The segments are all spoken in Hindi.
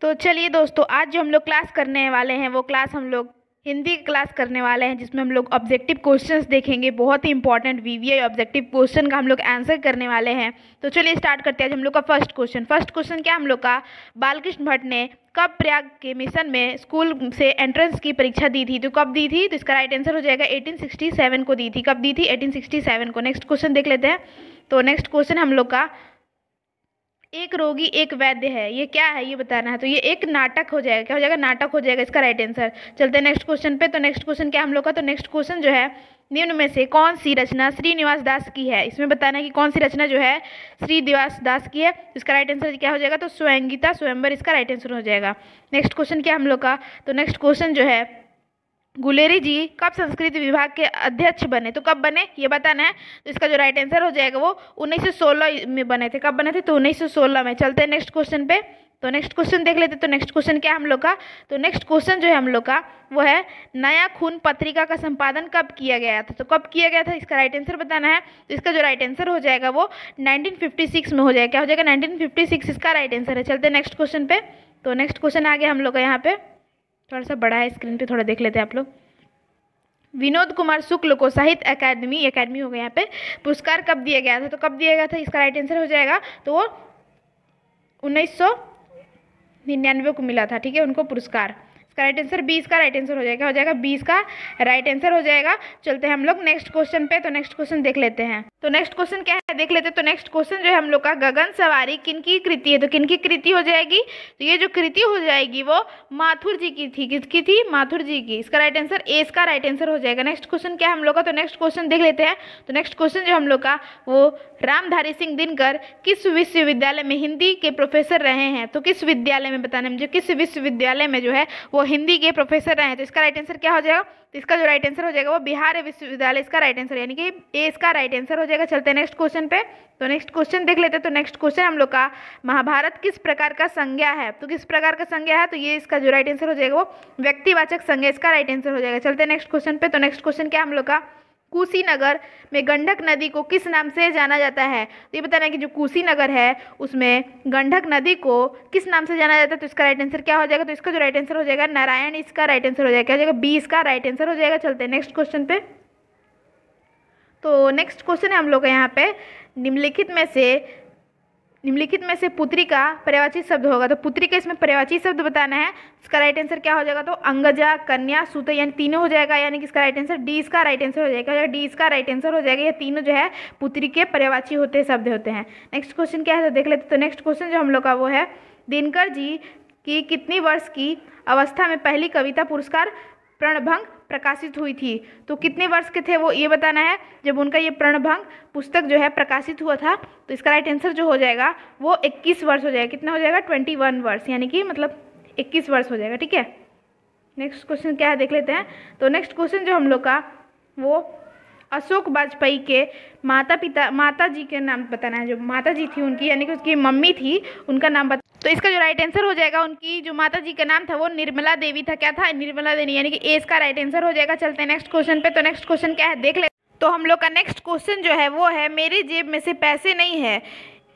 तो चलिए दोस्तों आज जो हम लोग क्लास करने वाले हैं वो क्लास हम लोग हिंदी क्लास करने वाले हैं जिसमें हम लोग ऑब्जेक्टिव क्वेश्चंस देखेंगे बहुत ही इंपॉर्टेंट वीवीआई ऑब्जेक्टिव क्वेश्चन का हम लोग आंसर करने वाले हैं तो चलिए स्टार्ट करते हैं आज हम लोग का फर्स्ट क्वेश्चन फर्स्ट क्वेश्चन क्या हम लोग का बालकृष्ण भट्ट ने कब प्रयाग के मिशन में स्कूल से एंट्रेंस की परीक्षा दी थी तो कब दी थी तो इसका राइट आंसर हो जाएगा एटीन को दी थी कब दी थी एटीन को नेक्स्ट क्वेश्चन देख लेते हैं तो नेक्स्ट क्वेश्चन हम लोग का एक रोगी एक वैद्य है ये क्या है ये बताना है तो ये एक नाटक हो जाएगा क्या हो जाएगा नाटक हो जाएगा इसका राइट आंसर चलते हैं नेक्स्ट क्वेश्चन पे तो नेक्स्ट क्वेश्चन क्या हम लोग का तो नेक्स्ट क्वेश्चन जो है निम्न में से कौन सी रचना श्रीनिवास दास की है इसमें बताना है कि कौन सी रचना जो है श्रीनिवास दास की है इसका राइट आंसर क्या हो जाएगा तो स्वयंगीता स्वयंवर इसका राइट आंसर हो जाएगा नेक्स्ट क्वेश्चन क्या हम लोग का तो नेक्स्ट क्वेश्चन जो है गुलेरी जी कब संस्कृत विभाग के अध्यक्ष बने तो कब बने ये बताना है तो इसका जो राइट आंसर हो जाएगा वो 1916 में बने थे कब बने थे तो 1916 में चलते हैं नेक्स्ट क्वेश्चन पे तो नेक्स्ट क्वेश्चन देख लेते तो नेक्स्ट क्वेश्चन क्या हम लोग का तो नेक्स्ट क्वेश्चन जो है हम लोग का वो है नया खून पत्रिका का संपादन कब किया गया था तो कब किया गया था इसका राइट आंसर बताना है तो इसका जो राइट आंसर हो जाएगा वो नाइनटीन में हो जाएगा क्या हो जाएगा नाइनटीन इसका राइट आंसर है चलते नेक्स्ट क्वेश्चन पे तो नेक्स्ट क्वेश्चन आ गया हम लोग का यहाँ पे थोड़ा सा बड़ा है स्क्रीन पे थोड़ा देख लेते हैं आप लोग विनोद कुमार शुक्ल को साहित्य अकादमी अकादमी हो गया यहाँ पे पुरस्कार कब दिया गया था तो कब दिया गया था इसका राइट आंसर हो जाएगा तो वो उन्नीस सौ निन्यानवे को मिला था ठीक है उनको पुरस्कार इसका राइट आंसर बीस का राइट आंसर हो जाएगा हो जाएगा बीस का राइट आंसर हो जाएगा चलते हैं हम लोग नेक्स्ट क्वेश्चन पे तो नेक्स्ट क्वेश्चन देख लेते हैं तो नेक्स्ट क्वेश्चन क्या है देख लेते हैं तो नेक्स्ट क्वेश्चन जो है हम लोग का गगन सवारी किन की कृति है तो किन की कृति हो जाएगी तो ये जो कृति हो जाएगी वो माथुर जी की थी किसकी थी माथुर जी की इसका राइट आंसर ए इसका राइट आंसर हो जाएगा नेक्स्ट क्वेश्चन क्या है हम लोग का तो नेक्स्ट क्वेश्चन देख लेते हैं तो नेक्स्ट क्वेश्चन जो हम लोग का वो रामधारी सिंह दिनकर किस विश्वविद्यालय में हिंदी के प्रोफेसर रहे हैं तो किस विद्यालय में बताना मुझे किस विश्वविद्यालय में जो है वो हिंदी के प्रोफेसर रहे हैं तो इसका राइट आंसर क्या हो जाएगा तो इसका जो राइट आंसर हो जाएगा वो बिहार विश्वविद्यालय इसका राइट आंसर यानी कि ए इसका राइट आंसर हो जाएगा चलते हैं नेक्स्ट क्वेश्चन पे तो नेक्स्ट क्वेश्चन देख लेते हैं तो नेक्स्ट क्वेश्चन हम लोग का महाभारत किस प्रकार का संज्ञा है तो किस प्रकार का संज्ञा है तो ये इसका जो राइट आंसर हो जाएगा वो व्यक्तिवाचक संज्ञा इसका राइट आंसर हो जाएगा चलते हैं नेक्स्ट क्वेश्चन पे तो नेक्स्ट क्वेश्चन क्या हम लोग का कुशीनगर में गंडक नदी को किस नाम से जाना जाता है तो ये बताना है कि जो कुशीनगर है उसमें गंडक नदी को किस नाम से जाना जाता है तो इसका राइट आंसर क्या हो जाएगा तो इसका जो राइट आंसर हो जाएगा नारायण इसका राइट आंसर हो जाएगा क्या हो जाएगा बी इसका राइट आंसर हो जाएगा चलते हैं नेक्स्ट क्वेश्चन पे तो नेक्स्ट क्वेश्चन है हम लोग का यहाँ पे निम्नलिखित में से निम्नलिखित में से पुत्री का पर्यावाची शब्द होगा तो पुत्री का इसमें पर्यावाची शब्द बताना है इसका राइट आंसर क्या हो जाएगा तो अंगजा कन्या सूत यानी तीनों हो जाएगा यानी कि इसका राइट आंसर डी इसका राइट आंसर हो जाएगा या डी इसका राइट आंसर हो जाएगा ये तीनों जो है पुत्री के पर्यावाची होते शब्द होते हैं नेक्स्ट क्वेश्चन क्या है तो देख लेते तो नेक्स्ट क्वेश्चन जो हम लोग का वो है दिनकर जी की कितनी वर्ष की अवस्था में पहली कविता पुरस्कार प्रणभंग प्रकाशित हुई थी तो कितने वर्ष के थे वो ये बताना है जब उनका ये प्रणभंग पुस्तक जो है प्रकाशित हुआ था तो इसका राइट आंसर जो हो जाएगा वो इक्कीस वर्ष हो जाएगा कितना हो जाएगा ट्वेंटी वन वर्ष यानी कि मतलब इक्कीस वर्ष हो जाएगा ठीक है नेक्स्ट क्वेश्चन क्या है देख लेते हैं तो नेक्स्ट क्वेश्चन जो हम लोग का वो अशोक वाजपेयी के माता पिता माता जी के नाम बताना है जो माता जी थी उनकी यानी कि उसकी मम्मी थी उनका नाम बता तो इसका जो राइट आंसर हो जाएगा उनकी जो माता जी का नाम था वो निर्मला देवी था क्या था निर्मला देवी यानी कि ए इसका राइट आंसर हो जाएगा चलते हैं नेक्स्ट क्वेश्चन पे तो नेक्स्ट क्वेश्चन क्या है देख ले तो हम लोग का नेक्स्ट क्वेश्चन जो है वो है मेरे जेब में से पैसे नहीं है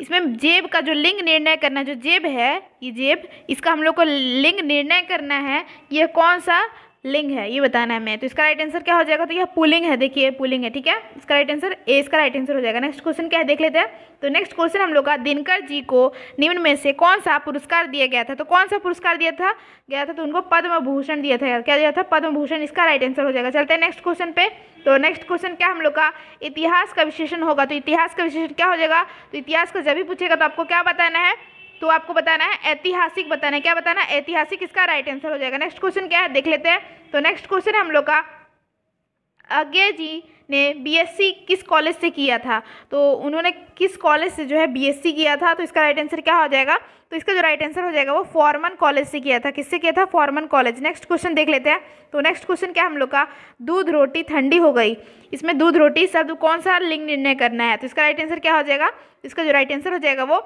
इसमें जेब का जो लिंग निर्णय करना जो जेब है ये जेब इसका हम लोग को लिंग निर्णय करना है यह कौन सा लिंग है ये बताना है मैं तो इसका राइट आंसर क्या हो जाएगा तो यह पुलिंग है देखिए पुलिंग है ठीक है इसका राइट आंसर ए इसका राइट आंसर हो जाएगा नेक्स्ट क्वेश्चन क्या है देख लेते हैं तो नेक्स्ट क्वेश्चन हम लोग का दिनकर जी को निम्न में से कौन सा पुरस्कार दिया गया था तो कौन सा पुरस्कार दिया था गया था तो उनको पद्म भूषण दिया था क्या दिया था पद्म भूषण इसका राइट आंसर हो जाएगा चलते हैं नेक्स्ट क्वेश्चन पे तो नेक्स्ट क्वेश्चन क्या हम लोग का इतिहास का विशेषण होगा तो इतिहास का विशेषण क्या हो जाएगा तो इतिहास का जब भी पूछेगा तो आपको क्या बताना है तो आपको बताना है ऐतिहासिक बताना है क्या बताना है ऐतिहासिक इसका राइट आंसर हो जाएगा नेक्स्ट क्वेश्चन क्या है देख लेते हैं तो नेक्स्ट क्वेश्चन हम लोग का अज्ञा जी ने बीएससी किस कॉलेज से किया था तो उन्होंने किस कॉलेज से जो है बीएससी किया था तो इसका राइट आंसर क्या हो जाएगा तो इसका जो राइट आंसर हो जाएगा वो फॉर्मन कॉलेज से किया था किससे किया था फॉर्मन कॉलेज नेक्स्ट क्वेश्चन देख लेते हैं तो नेक्स्ट क्वेश्चन क्या हम लोग का दूध रोटी ठंडी हो गई इसमें दूध रोटी शब्द कौन सा लिंग निर्णय करना है तो इसका राइट आंसर क्या हो जाएगा इसका जो राइट आंसर हो जाएगा वो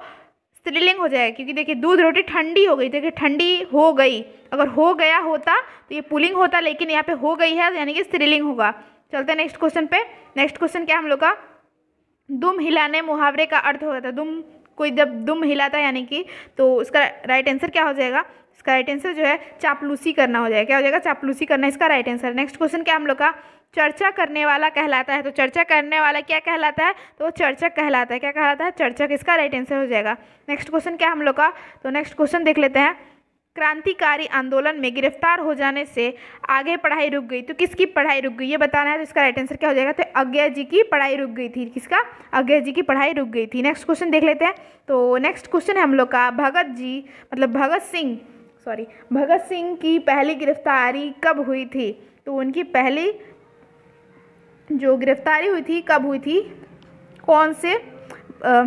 स्त्रीलिंग हो जाएगा क्योंकि देखिए दूध रोटी ठंडी हो गई देखिए ठंडी हो गई अगर हो गया होता तो ये पुलिंग होता लेकिन यहाँ पे हो गई है यानी कि स्त्रीलिंग होगा चलते हैं नेक्स्ट क्वेश्चन पे नेक्स्ट क्वेश्चन क्या हम लोग का दुम हिलाने मुहावरे का अर्थ होता है दुम कोई जब दुम हिलाता है यानी कि तो उसका राइट आंसर क्या हो जाएगा इसका राइट आंसर जो है चापलूसी करना हो जाएगा क्या हो जाएगा चापलूसी करना इसका राइट आंसर नेक्स्ट क्वेश्चन क्या हम लोग का चर्चा करने वाला कहलाता है तो चर्चा करने वाला क्या कहलाता है तो वो चर्चक कहलाता है क्या कहलाता है चर्चक इसका राइट आंसर हो जाएगा नेक्स्ट क्वेश्चन क्या हम लोग का तो नेक्स्ट क्वेश्चन देख लेते हैं क्रांतिकारी आंदोलन में गिरफ्तार हो जाने से आगे पढ़ाई रुक गई तो किसकी पढ़ाई रुक गई ये बताना है तो इसका राइट आंसर क्या हो जाएगा तो अज्ञा जी की पढ़ाई रुक गई थी किसका अज्ञा जी की पढ़ाई रुक गई थी नेक्स्ट क्वेश्चन देख लेते हैं तो नेक्स्ट क्वेश्चन है हम लोग का भगत जी मतलब भगत सिंह सॉरी भगत सिंह की पहली गिरफ्तारी कब हुई थी तो उनकी पहली जो गिरफ्तारी हुई थी कब हुई थी कौन से आ,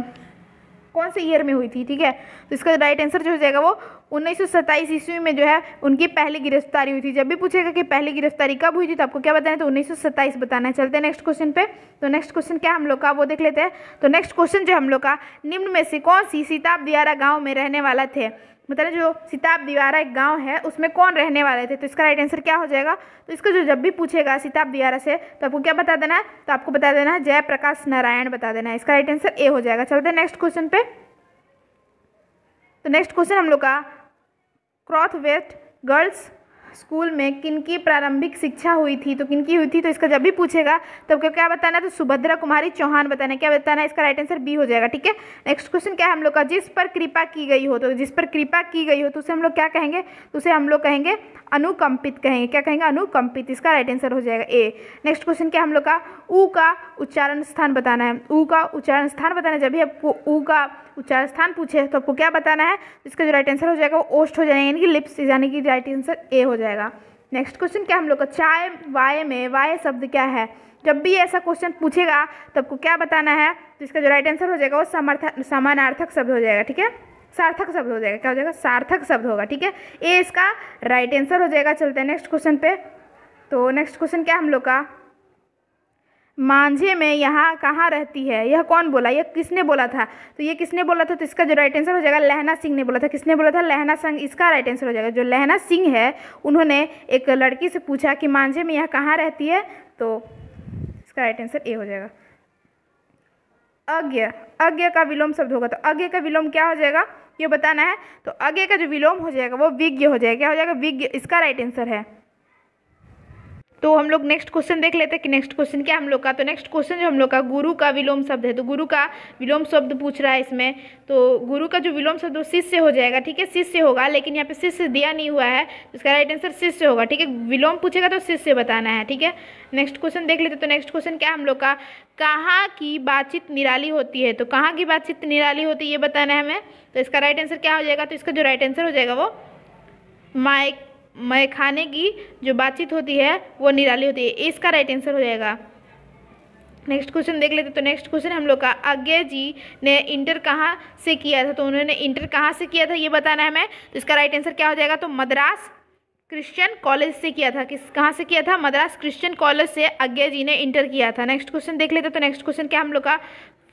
कौन से ईयर में हुई थी ठीक है तो इसका राइट आंसर जो हो जाएगा वो उन्नीस सौ ईस्वी में जो है उनकी पहली गिरफ्तारी हुई थी जब भी पूछेगा कि पहली गिरफ्तारी कब हुई थी तो आपको क्या बताना है तो उन्नीस सौ बताना है चलते हैं नेक्स्ट क्वेश्चन पे तो नेक्स्ट क्वेश्चन क्या हम लोग का वो देख लेते हैं तो नेक्स्ट क्वेश्चन जो हम लोग का निम्न में से कौन सी सीताब दियारा गाँव में रहने वाला थे मतलब जो सिताब दिवारा एक गांव है उसमें कौन रहने वाले थे तो इसका राइट आंसर क्या हो जाएगा तो इसको जो जब भी पूछेगा सिताब दिवारा से तो आपको क्या बता देना है तो आपको बता देना है जयप्रकाश नारायण बता देना है इसका राइट आंसर ए हो जाएगा चलते हैं नेक्स्ट क्वेश्चन पे तो नेक्स्ट क्वेश्चन हम लोग का क्रॉथ वेस्ट गर्ल्स स्कूल में किनकी प्रारंभिक शिक्षा हुई थी तो किनकी हुई थी तो इसका जब भी पूछेगा तब तो क्या, बताना तो सुभद्रा कुमारी चौहान बताना क्या बताना इसका राइट आंसर बी हो जाएगा ठीक है नेक्स्ट क्वेश्चन क्या है हम लोग का जिस पर कृपा की गई हो तो जिस पर कृपा की गई हो तो उसे हम लोग क्या कहेंगे तो उसे हम लोग कहेंगे अनुकंपित कहेंगे क्या कहेंगे अनुकंपित इसका राइट आंसर हो जाएगा ए नेक्स्ट क्वेश्चन क्या हम लोग का ऊ का उच्चारण स्थान बताना है ऊ का उच्चारण स्थान बताना है जब भी आपको ऊ का उच्चारण स्थान पूछे तो आपको क्या बताना है इसका जो राइट आंसर हो जाएगा वो ओस्ट हो जाएगा यानी कि लिप्स यानी कि राइट आंसर ए हो जाएगा नेक्स्ट क्वेश्चन क्या हम लोग का चाय वाय में वाय शब्द क्या है जब भी ऐसा क्वेश्चन पूछेगा तो आपको क्या बताना है तो इसका जो राइट आंसर हो जाएगा वो समर्थक समानार्थक शब्द हो जाएगा ठीक है सार्थक शब्द हो जाएगा क्या हो जाएगा सार्थक शब्द होगा ठीक है ए इसका राइट आंसर हो जाएगा चलते हैं नेक्स्ट क्वेश्चन पे तो नेक्स्ट क्वेश्चन क्या हम लोग का मांझे में यहाँ कहाँ रहती है यह कौन बोला यह किसने बोला था तो ये किसने बोला था तो इसका जो राइट आंसर हो जाएगा लहना सिंह ने बोला था किसने बोला था लहना सिंह इसका राइट आंसर हो जाएगा जो लहना सिंह है उन्होंने एक लड़की से पूछा कि मांझे में यह कहाँ रहती है तो इसका राइट आंसर ए हो जाएगा अज्ञ अज्ञ का विलोम शब्द होगा तो अज्ञ का विलोम क्या हो जाएगा ये बताना है तो अज्ञ का जो विलोम हो जाएगा वो विज्ञ हो जाएगा क्या हो जाएगा विज्ञ इसका राइट आंसर है तो हम लोग नेक्स्ट क्वेश्चन देख लेते हैं कि नेक्स्ट क्वेश्चन क्या हम लोग का तो नेक्स्ट क्वेश्चन जो हम लोग का गुरु का विलोम शब्द है तो गुरु का विलोम शब्द पूछ रहा है इसमें तो गुरु का जो विलोम शब्द वो शिष्य हो जाएगा ठीक है शिष्य होगा लेकिन यहाँ पे शिष्य दिया नहीं हुआ है तो इसका राइट आंसर शिष्य होगा ठीक है विलोम पूछेगा तो शिष्य बताना है ठीक है नेक्स्ट क्वेश्चन देख लेते तो नेक्स्ट क्वेश्चन क्या हम लोग का कहाँ की बातचीत निराली होती है तो कहाँ की बातचीत निराली होती है ये बताना है हमें तो इसका राइट आंसर क्या हो जाएगा तो इसका जो राइट आंसर हो जाएगा वो माइक मैखाने खाने की जो बातचीत होती है वो निराली होती है इसका राइट आंसर हो जाएगा नेक्स्ट क्वेश्चन देख लेते तो नेक्स्ट क्वेश्चन हम लोग का अज्ञा जी ने इंटर कहाँ से किया था तो उन्होंने इंटर कहाँ से किया था ये बताना है हमें तो इसका राइट आंसर क्या हो जाएगा तो मद्रास क्रिश्चियन कॉलेज से किया था किस कहाँ से किया था मद्रास क्रिश्चियन कॉलेज से अज्ञा जी ने इंटर किया था नेक्स्ट क्वेश्चन देख लेते तो नेक्स्ट क्वेश्चन क्या हम लोग का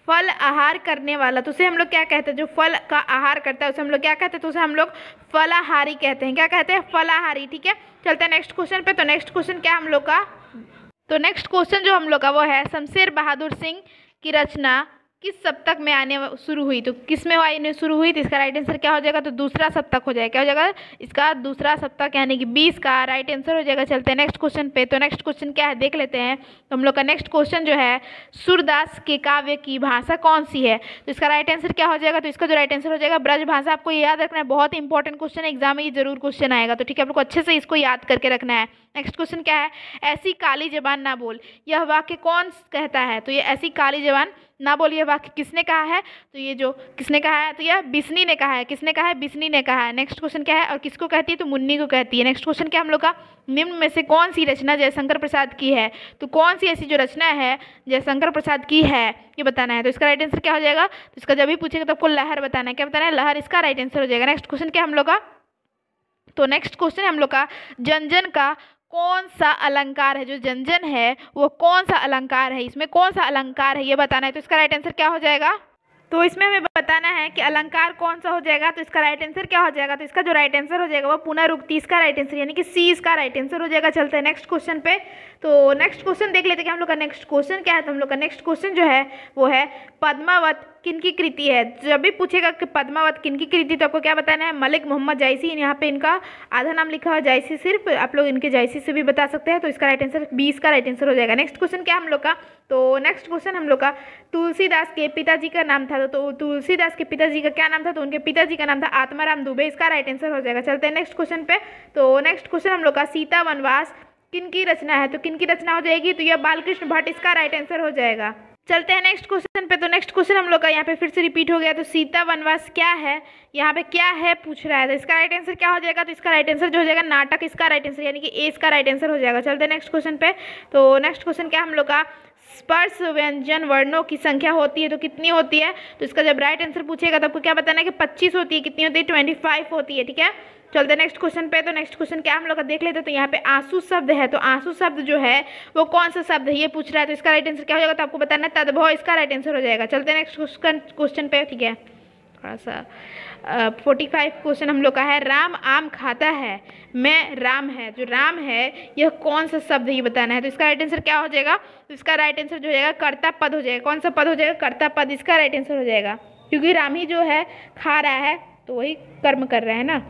फल आहार करने वाला तो उसे हम लोग क्या कहते हैं जो फल का आहार करता है उसे हम लोग क्या कहते हैं तो उसे हम लोग फलाहारी कहते हैं क्या कहते हैं फलाहारी ठीक है चलते हैं नेक्स्ट क्वेश्चन पे तो नेक्स्ट क्वेश्चन क्या हम लोग का तो नेक्स्ट क्वेश्चन जो हम लोग का वो है शमशेर बहादुर सिंह की रचना किस सप्तक में आने शुरू हुई तो किस में आने शुरू हुई तो इसका राइट आंसर क्या हो जाएगा तो दूसरा सप्तक हो जाएगा क्या हो जाएगा इसका दूसरा सप्तक यानी कि बीस का राइट आंसर हो जाएगा चलते हैं नेक्स्ट क्वेश्चन पे तो नेक्स्ट क्वेश्चन क्या है देख लेते हैं तो हम लोग का नेक्स्ट क्वेश्चन जो है सूरदास के काव्य की भाषा कौन सी है तो इसका राइट आंसर क्या हो जाएगा तो इसका जो राइट आंसर हो जाएगा ब्रज भाषा आपको याद रखना है बहुत इंपॉर्टेंट क्वेश्चन है एग्जाम में ये जरूर क्वेश्चन आएगा तो ठीक है आप लोग अच्छे से इसको याद करके रखना है नेक्स्ट क्वेश्चन क्या है ऐसी काली जबान ना बोल यह वाक्य कौन कहता है तो ये ऐसी काली जबान ना बोलिए वाक्य किसने कहा है तो ये जो किसने कहा है तो यह बिस्नी ने कहा है किसने कहा है बिस्नी ने कहा है नेक्स्ट क्वेश्चन क्या है और किसको कहती है तो मुन्नी को कहती है नेक्स्ट क्वेश्चन क्या हम लोग का निम्न में से कौन सी रचना जयशंकर प्रसाद की है तो कौन सी ऐसी जो रचना है जयशंकर प्रसाद की है ये बताना है तो इसका राइट आंसर क्या हो जाएगा तो इसका जब भी पूछेगा तो आपको लहर बताना है क्या बताना है लहर इसका राइट आंसर हो जाएगा नेक्स्ट क्वेश्चन क्या हम लोग का तो नेक्स्ट क्वेश्चन है हम लोग का जन जन का कौन सा अलंकार है जो व्यंजन है वो कौन सा अलंकार है इसमें कौन सा अलंकार है ये बताना है तो इसका राइट आंसर क्या हो जाएगा तो इसमें हमें बताना है कि अलंकार कौन सा हो जाएगा तो इसका राइट आंसर क्या हो जाएगा तो इसका जो राइट आंसर हो जाएगा वो पुनरुक्ति इसका राइट आंसर यानी कि सी इसका राइट आंसर हो जाएगा चलते हैं नेक्स्ट क्वेश्चन पे तो नेक्स्ट क्वेश्चन देख लेते हैं कि हम लोग का नेक्स्ट क्वेश्चन क्या है तो हम लोग का नेक्स्ट क्वेश्चन जो है वो है पद्मावत किन की कृति है जब भी पूछेगा कि पद्मावत किन की कृति तो आपको क्या बताना है मलिक मोहम्मद जायसी यहाँ पे इनका आधा नाम लिखा हुआ जायसी सिर्फ आप लोग इनके जायसी से भी बता सकते हैं तो इसका राइट आंसर बीस का राइट आंसर हो जाएगा नेक्स्ट क्वेश्चन क्या हम लोग का तो नेक्स्ट क्वेश्चन हम लोग का तुलसीदास के पिताजी का नाम था तो तुलसीदास के पिताजी का क्या नाम था तो उनके पिताजी का नाम था आत्माराम दुबे इसका राइट आंसर हो जाएगा चलते हैं नेक्स्ट क्वेश्चन पे तो नेक्स्ट क्वेश्चन हम लोग का सीता वनवास किन की रचना है तो किन की रचना हो जाएगी तो यह बालकृष्ण भट्ट इसका राइट आंसर हो जाएगा चलते हैं नेक्स्ट क्वेश्चन पे तो नेक्स्ट क्वेश्चन हम लोग का यहाँ पे फिर से रिपीट हो गया तो सीता वनवास क्या है यहाँ पे क्या है पूछ रहा है तो इसका राइट आंसर क्या हो जाएगा तो इसका राइट आंसर जो हो जाएगा नाटक इसका राइट आंसर यानी कि ए इसका राइट आंसर हो जाएगा चलते हैं नेक्स्ट क्वेश्चन पे तो नेक्स्ट क्वेश्चन क्या हम लोग का स्पर्श व्यंजन वर्णों की संख्या होती है तो कितनी होती है तो इसका जब राइट आंसर पूछेगा तो आपको क्या बताना है कि पच्चीस होती है कितनी होती है ट्वेंटी होती है ठीक है चलते नेक्स्ट क्वेश्चन पे तो नेक्स्ट क्वेश्चन क्या हम लोग का देख लेते तो यहाँ पे आंसू शब्द है तो आंसू शब्द जो है वो कौन सा शब्द है ये पूछ रहा है तो इसका राइट आंसर क्या हो जाएगा तो आपको बताना है तदभव इसका राइट आंसर हो जाएगा चलते नेक्स्ट क्वेश्चन क्वेश्चन पे ठीक है थोड़ा सा फोर्टी फाइव क्वेश्चन हम लोग का है राम आम खाता है मैं राम है जो राम है यह कौन सा शब्द ये बताना है तो इसका राइट आंसर क्या हो जाएगा तो इसका राइट आंसर जो हो जाएगा कर्ता पद हो जाएगा कौन सा पद हो जाएगा कर्ता पद इसका राइट आंसर हो जाएगा क्योंकि राम ही जो है खा रहा है तो वही कर्म कर रहा है ना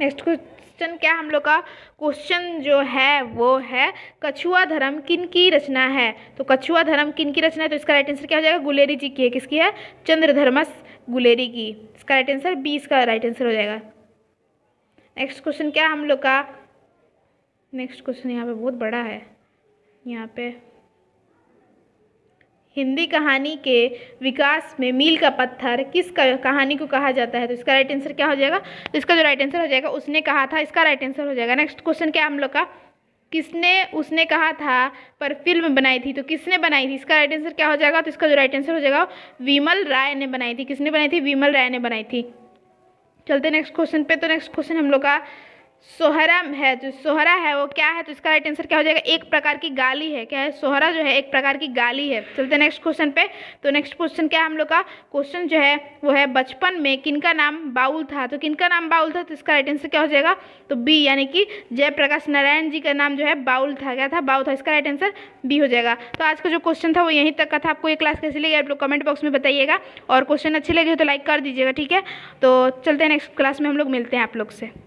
नेक्स्ट क्वेश्चन क्या हम लोग का क्वेश्चन जो है वो है कछुआ धर्म किन की रचना है तो कछुआ धर्म किन की रचना है तो इसका राइट आंसर क्या हो जाएगा गुलेरी जी की है किसकी है चंद्रधर्मस गुलेरी की इसका राइट आंसर बीस का राइट आंसर हो जाएगा नेक्स्ट क्वेश्चन क्या हम लोग का नेक्स्ट क्वेश्चन यहाँ पे बहुत बड़ा है यहाँ पे हिंदी कहानी के विकास में मील का पत्थर किस कहानी को कहा जाता है तो इसका राइट आंसर क्या हो जाएगा तो इसका जो राइट आंसर हो जाएगा उसने कहा था इसका राइट आंसर हो जाएगा नेक्स्ट क्वेश्चन क्या हम लोग का किसने उसने कहा था पर फिल्म बनाई थी तो किसने बनाई थी इसका राइट आंसर क्या हो जाएगा तो इसका जो राइट आंसर हो जाएगा विमल राय ने बनाई थी किसने बनाई थी विमल राय ने बनाई थी चलते नेक्स्ट क्वेश्चन पे तो नेक्स्ट क्वेश्चन हम लोग का सोहरा है जो सोहरा है वो क्या है तो इसका राइट आंसर क्या हो जाएगा एक प्रकार की गाली है क्या है सोहरा जो है एक प्रकार की गाली है चलते नेक्स्ट क्वेश्चन पे तो नेक्स्ट क्वेश्चन क्या है हम लोग का क्वेश्चन जो है वो है बचपन में किनका नाम बाउल था तो किनका नाम बाउल था तो इसका राइट आंसर क्या हो जाएगा तो बी यानी कि जयप्रकाश नारायण जी का नाम जो है बाउल था क्या था बाउल था इसका राइट आंसर बी हो जाएगा तो आज का जो क्वेश्चन था वो यहीं तक का था आपको ये क्लास कैसी लगी आप लोग कमेंट बॉक्स में बताइएगा और क्वेश्चन अच्छी लगी हो तो लाइक कर दीजिएगा ठीक है तो चलते हैं नेक्स्ट क्लास में हम लोग मिलते हैं आप लोग से